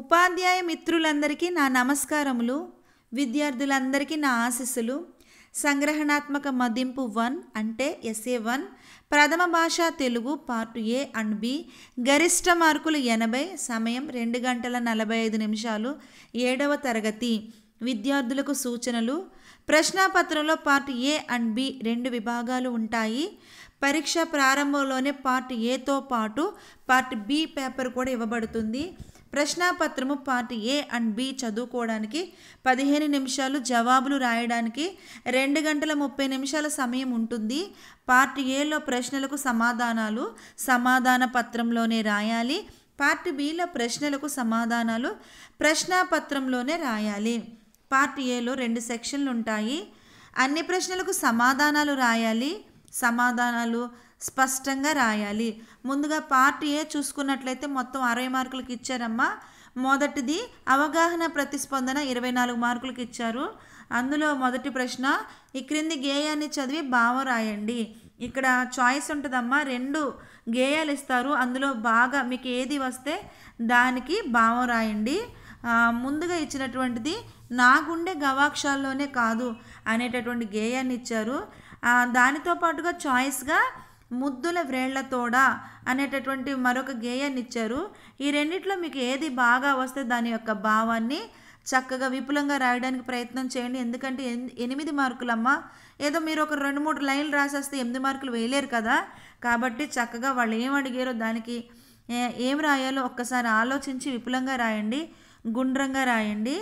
ఉపాధ్యాయ మిత్రులందరికీ నా నమస్కారములు విద్యార్థులందరికీ నా ఆశీస్సులు సంగ్రహణాత్మక మదింపు వన్ అంటే ఎస్ఏ వన్ ప్రథమ భాష Telugu part A and B గరిష్ట మార్కులు ఎనభై సమయం రెండు గంటల నలభై ఐదు నిమిషాలు ఏడవ తరగతి విద్యార్థులకు సూచనలు ప్రశ్నాపత్రంలో పార్ట్ ఏ అండ్ బి రెండు విభాగాలు ఉంటాయి పరీక్ష ప్రారంభంలోనే పార్ట్ ఏతో పాటు పార్ట్ బి పేపర్ కూడా ఇవ్వబడుతుంది ప్రశ్నాపత్రము పార్ట్ ఏ అండ్ బి చదువుకోవడానికి పదిహేను నిమిషాలు జవాబులు రాయడానికి రెండు గంటల ముప్పై నిమిషాల సమయం ఉంటుంది పార్ట్ ఏలో ప్రశ్నలకు సమాధానాలు సమాధాన పత్రంలోనే రాయాలి పార్ట్ బిలో ప్రశ్నలకు సమాధానాలు ప్రశ్నాపత్రంలోనే రాయాలి పార్ట్ ఏలో రెండు సెక్షన్లు ఉంటాయి అన్ని ప్రశ్నలకు సమాధానాలు రాయాలి సమాధానాలు స్పష్టంగా రాయాలి ముందుగా పార్ట్ ఏ చూసుకున్నట్లయితే మొత్తం అరవై మార్కులకి ఇచ్చారమ్మా మొదటిది అవగాహన ప్రతిస్పందన ఇరవై నాలుగు మార్కులకి ఇచ్చారు అందులో మొదటి ప్రశ్న ఈ క్రింది గేయాన్ని చదివి భావం రాయండి ఇక్కడ చాయిస్ ఉంటుందమ్మా రెండు గేయాలు ఇస్తారు అందులో బాగా మీకు ఏది వస్తే దానికి భావం రాయండి ముందుగా ఇచ్చినటువంటిది నా గుండె గవాక్షాల్లోనే కాదు అనేటటువంటి గేయాన్ని ఇచ్చారు దానితో పాటుగా చాయిస్గా ముద్దుల వ్రేళ్లతోడ అనేటటువంటి మరొక గేయాన్ని ఇచ్చారు ఈ రెండిట్లో మీకు ఏది బాగా వస్తే దాని యొక్క భావాన్ని చక్కగా విపులంగా రాయడానికి ప్రయత్నం చేయండి ఎందుకంటే ఎనిమిది మార్కులమ్మ ఏదో మీరు ఒక రెండు మూడు లైన్లు రాసేస్తే ఎనిమిది మార్కులు వేయలేరు కదా కాబట్టి చక్కగా వాళ్ళు ఏం అడిగారో దానికి ఏం రాయాలో ఒక్కసారి ఆలోచించి విపులంగా రాయండి గుండ్రంగా రాయండి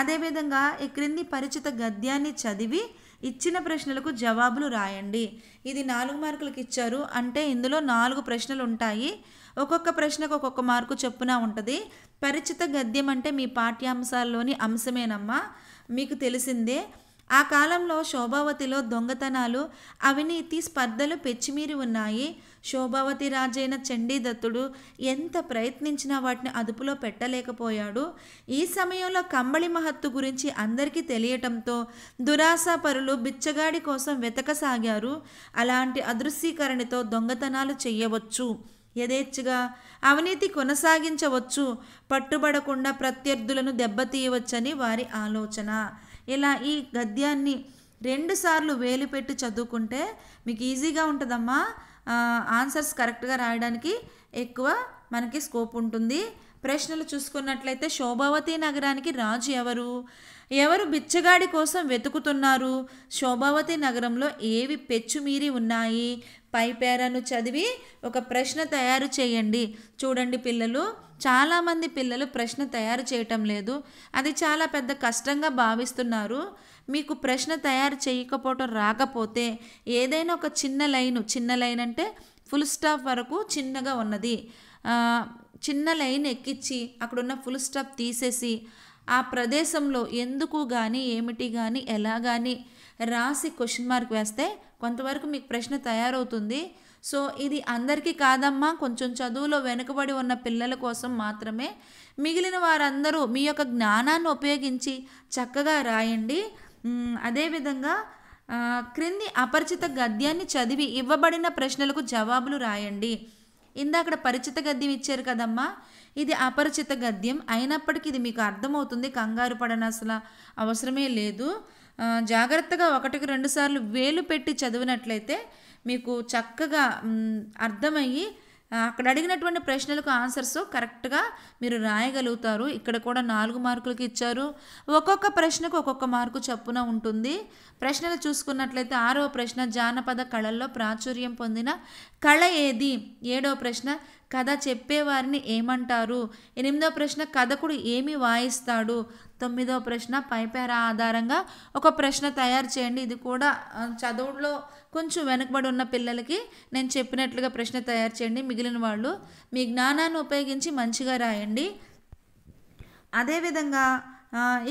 అదేవిధంగా ఈ క్రింది పరిచిత గద్యాన్ని చదివి ఇచ్చిన ప్రశ్నలకు జవాబులు రాయండి ఇది నాలుగు మార్కులకు ఇచ్చారు అంటే ఇందులో నాలుగు ప్రశ్నలు ఉంటాయి ఒక్కొక్క ప్రశ్నకు ఒక్కొక్క మార్కు చెప్పున ఉంటుంది పరిచిత గద్యం అంటే మీ పాఠ్యాంశాల్లోని అంశమేనమ్మా మీకు తెలిసిందే ఆ కాలంలో శోభావతిలో దొంగతనాలు అవినీతి స్పర్ధలు పెచ్చిమీరి ఉన్నాయి శోభావతి రాజైన చండీదత్తుడు ఎంత ప్రయత్నించినా వాటిని అదుపులో పెట్టలేకపోయాడు ఈ సమయంలో కంబళి మహత్తు గురించి అందరికీ తెలియటంతో దురాశాపరులు బిచ్చగాడి కోసం వెతకసాగారు అలాంటి అదృశ్యీకరణతో దొంగతనాలు చేయవచ్చు యథేచ్ఛగా అవినీతి కొనసాగించవచ్చు పట్టుబడకుండా ప్రత్యర్థులను దెబ్బతీయవచ్చని వారి ఆలోచన ఇలా ఈ గద్యాన్ని రెండుసార్లు వేలు పెట్టి చదువుకుంటే మీకు ఈజీగా ఉంటుందమ్మా ఆన్సర్స్ కరెక్ట్గా రాయడానికి ఎక్కువ మనకి స్కోప్ ఉంటుంది ప్రశ్నలు చూసుకున్నట్లయితే శోభావతి నగరానికి రాజు ఎవరు ఎవరు బిచ్చగాడి కోసం వెతుకుతున్నారు శోభావతి నగరంలో ఏవి పెచ్చుమీరి ఉన్నాయి పై పేరాను చదివి ఒక ప్రశ్న తయారు చేయండి చూడండి పిల్లలు చాలామంది పిల్లలు ప్రశ్న తయారు చేయటం లేదు అది చాలా పెద్ద కష్టంగా భావిస్తున్నారు మీకు ప్రశ్న తయారు చేయకపోవటం రాకపోతే ఏదైనా ఒక చిన్న లైను చిన్న లైన్ అంటే ఫుల్ స్టాప్ వరకు చిన్నగా ఉన్నది చిన్న లైన్ ఎక్కించి అక్కడున్న ఫుల్ స్టాప్ తీసేసి ఆ ప్రదేశంలో ఎందుకు కానీ ఏమిటి కానీ ఎలా కానీ రాసి క్వశ్చన్ మార్క్ వేస్తే కొంతవరకు మీకు ప్రశ్న తయారవుతుంది సో ఇది అందరికీ కాదమ్మా కొంచెం చదువులో వెనుకబడి ఉన్న పిల్లల కోసం మాత్రమే మిగిలిన వారందరూ మీ యొక్క జ్ఞానాన్ని ఉపయోగించి చక్కగా రాయండి అదేవిధంగా క్రింది అపరిచిత గద్యాన్ని చదివి ఇవ్వబడిన ప్రశ్నలకు జవాబులు రాయండి అక్కడ పరిచిత గద్యం ఇచ్చారు కదమ్మా ఇది అపరిచిత గద్యం అయినప్పటికీ ఇది మీకు అర్థమవుతుంది కంగారు పడన అసలు అవసరమే లేదు జాగ్రత్తగా ఒకటికి రెండు సార్లు వేలు పెట్టి చదివినట్లయితే మీకు చక్కగా అర్థమయ్యి అక్కడ అడిగినటువంటి ప్రశ్నలకు ఆన్సర్స్ కరెక్ట్గా మీరు రాయగలుగుతారు ఇక్కడ కూడా నాలుగు మార్కులకి ఇచ్చారు ఒక్కొక్క ప్రశ్నకు ఒక్కొక్క మార్కు చప్పున ఉంటుంది ప్రశ్నలు చూసుకున్నట్లయితే ఆరవ ప్రశ్న జానపద కళల్లో ప్రాచుర్యం పొందిన కళ ఏది ఏడవ ప్రశ్న కథ చెప్పేవారిని ఏమంటారు ఎనిమిదో ప్రశ్న కథకుడు ఏమి వాయిస్తాడు తొమ్మిదో ప్రశ్న పైపేర ఆధారంగా ఒక ప్రశ్న తయారు చేయండి ఇది కూడా చదువులో కొంచెం వెనుకబడి ఉన్న పిల్లలకి నేను చెప్పినట్లుగా ప్రశ్న తయారు చేయండి మిగిలిన వాళ్ళు మీ జ్ఞానాన్ని ఉపయోగించి మంచిగా రాయండి అదేవిధంగా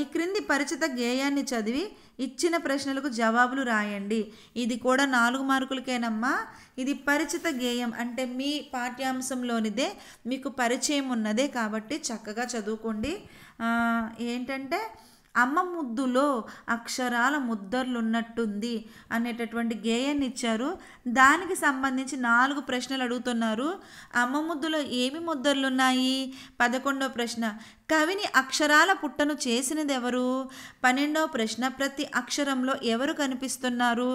ఈ క్రింది పరిచిత గేయాన్ని చదివి ఇచ్చిన ప్రశ్నలకు జవాబులు రాయండి ఇది కూడా నాలుగు మార్కులకేనమ్మా ఇది పరిచిత గేయం అంటే మీ పాఠ్యాంశంలోనిదే మీకు పరిచయం ఉన్నదే కాబట్టి చక్కగా చదువుకోండి ఏంటంటే అమ్మ ముద్దులో అక్షరాల ముద్దర్లున్నట్టుంది అనేటటువంటి గేయాన్ని ఇచ్చారు దానికి సంబంధించి నాలుగు ప్రశ్నలు అడుగుతున్నారు అమ్మ ముద్దులో ఏమి ముద్దర్లున్నాయి పదకొండో ప్రశ్న కవిని అక్షరాల పుట్టను చేసినది ఎవరు పన్నెండవ ప్రశ్న ప్రతి అక్షరంలో ఎవరు కనిపిస్తున్నారు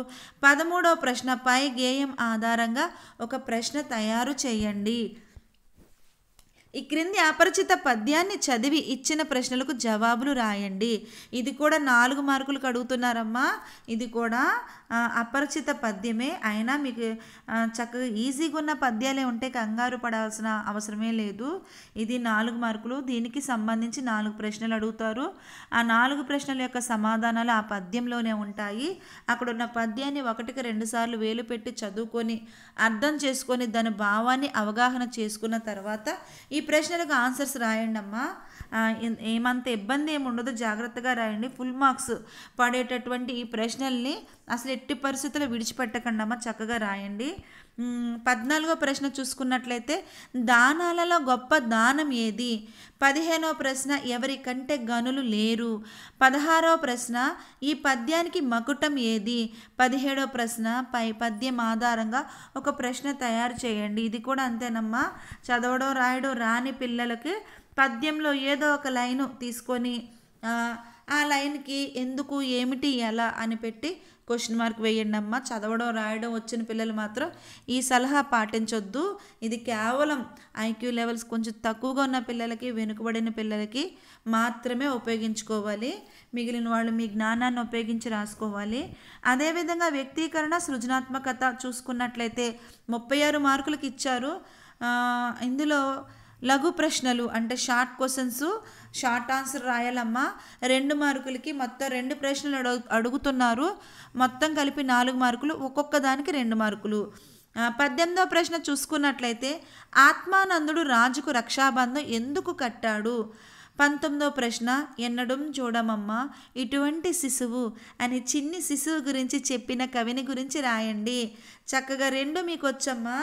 పదమూడవ ప్రశ్న పై గేయం ఆధారంగా ఒక ప్రశ్న తయారు చేయండి ఈ క్రింది అపరిచిత పద్యాన్ని చదివి ఇచ్చిన ప్రశ్నలకు జవాబులు రాయండి ఇది కూడా నాలుగు మార్కులకు అడుగుతున్నారమ్మా ఇది కూడా అపరిచిత పద్యమే అయినా మీకు చక్కగా ఈజీగా ఉన్న పద్యాలే ఉంటే కంగారు పడాల్సిన అవసరమే లేదు ఇది నాలుగు మార్కులు దీనికి సంబంధించి నాలుగు ప్రశ్నలు అడుగుతారు ఆ నాలుగు ప్రశ్నల యొక్క సమాధానాలు ఆ పద్యంలోనే ఉంటాయి అక్కడ ఉన్న పద్యాన్ని ఒకటికి రెండుసార్లు వేలు పెట్టి చదువుకొని అర్థం చేసుకొని దాని భావాన్ని అవగాహన చేసుకున్న తర్వాత ఈ ప్రశ్నలకు ఆన్సర్స్ రాయండి అమ్మా ఏమంత ఇబ్బంది ఏమి ఉండదు జాగ్రత్తగా రాయండి ఫుల్ మార్క్స్ పడేటటువంటి ఈ ప్రశ్నల్ని అసలు ఎట్టి పరిస్థితుల్లో విడిచిపెట్టకండి అమ్మా చక్కగా రాయండి పద్నాలుగో ప్రశ్న చూసుకున్నట్లయితే దానాలలో గొప్ప దానం ఏది పదిహేనో ప్రశ్న ఎవరికంటే గనులు లేరు పదహారో ప్రశ్న ఈ పద్యానికి మకుటం ఏది పదిహేడో ప్రశ్న పై పద్యం ఆధారంగా ఒక ప్రశ్న తయారు చేయండి ఇది కూడా అంతేనమ్మా చదవడో రాయడో రాని పిల్లలకి పద్యంలో ఏదో ఒక లైను తీసుకొని ఆ లైన్కి ఎందుకు ఏమిటి ఎలా అని పెట్టి క్వశ్చన్ మార్క్ వేయండి అమ్మ చదవడం రాయడం వచ్చిన పిల్లలు మాత్రం ఈ సలహా పాటించొద్దు ఇది కేవలం ఐక్యూ లెవెల్స్ కొంచెం తక్కువగా ఉన్న పిల్లలకి వెనుకబడిన పిల్లలకి మాత్రమే ఉపయోగించుకోవాలి మిగిలిన వాళ్ళు మీ జ్ఞానాన్ని ఉపయోగించి రాసుకోవాలి అదేవిధంగా వ్యక్తీకరణ సృజనాత్మకత చూసుకున్నట్లయితే ముప్పై ఆరు మార్కులకు ఇచ్చారు ఇందులో లఘు ప్రశ్నలు అంటే షార్ట్ క్వశ్చన్స్ షార్ట్ ఆన్సర్ రాయాలమ్మా రెండు మార్కులకి మొత్తం రెండు ప్రశ్నలు అడుగు అడుగుతున్నారు మొత్తం కలిపి నాలుగు మార్కులు ఒక్కొక్క దానికి రెండు మార్కులు పద్దెనిమిదో ప్రశ్న చూసుకున్నట్లయితే ఆత్మానందుడు రాజుకు రక్షాబంధం ఎందుకు కట్టాడు పంతొమ్మిదో ప్రశ్న ఎన్నడం చూడమమ్మా ఇటువంటి శిశువు అని చిన్ని శిశువు గురించి చెప్పిన కవిని గురించి రాయండి చక్కగా రెండు మీకు వచ్చమ్మా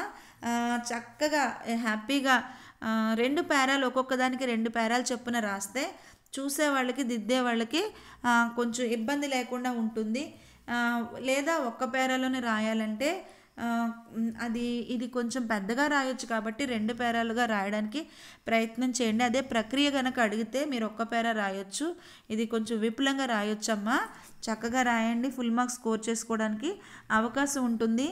చక్కగా హ్యాపీగా రెండు పేరాలు ఒక్కొక్క దానికి రెండు పేరాలు చెప్పున రాస్తే చూసే వాళ్ళకి దిద్దే వాళ్ళకి కొంచెం ఇబ్బంది లేకుండా ఉంటుంది లేదా ఒక్క పేరాలోనే రాయాలంటే అది ఇది కొంచెం పెద్దగా రాయొచ్చు కాబట్టి రెండు పేరాలుగా రాయడానికి ప్రయత్నం చేయండి అదే ప్రక్రియ కనుక అడిగితే మీరు ఒక్క పేరా రాయొచ్చు ఇది కొంచెం విపులంగా రాయొచ్చమ్మా చక్కగా రాయండి ఫుల్ మార్క్స్ స్కోర్ చేసుకోవడానికి అవకాశం ఉంటుంది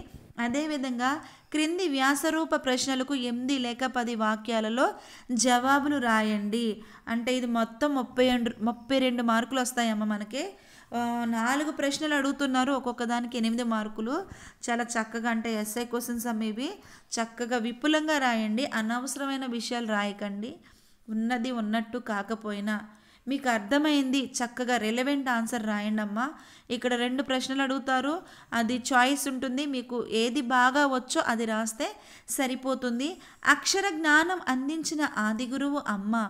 అదేవిధంగా క్రింది వ్యాసరూప ప్రశ్నలకు ఎనిమిది లేక పది వాక్యాలలో జవాబులు రాయండి అంటే ఇది మొత్తం ముప్పై రెండు ముప్పై రెండు మార్కులు వస్తాయమ్మ మనకి నాలుగు ప్రశ్నలు అడుగుతున్నారు ఒక్కొక్క దానికి ఎనిమిది మార్కులు చాలా చక్కగా అంటే ఎస్ఐ క్వశ్చన్స్ అమ్మేవి చక్కగా విపులంగా రాయండి అనవసరమైన విషయాలు రాయకండి ఉన్నది ఉన్నట్టు కాకపోయినా మీకు అర్థమైంది చక్కగా రెలవెంట్ ఆన్సర్ రాయండి అమ్మా ఇక్కడ రెండు ప్రశ్నలు అడుగుతారు అది చాయిస్ ఉంటుంది మీకు ఏది బాగా వచ్చో అది రాస్తే సరిపోతుంది అక్షర జ్ఞానం అందించిన ఆది గురువు అమ్మ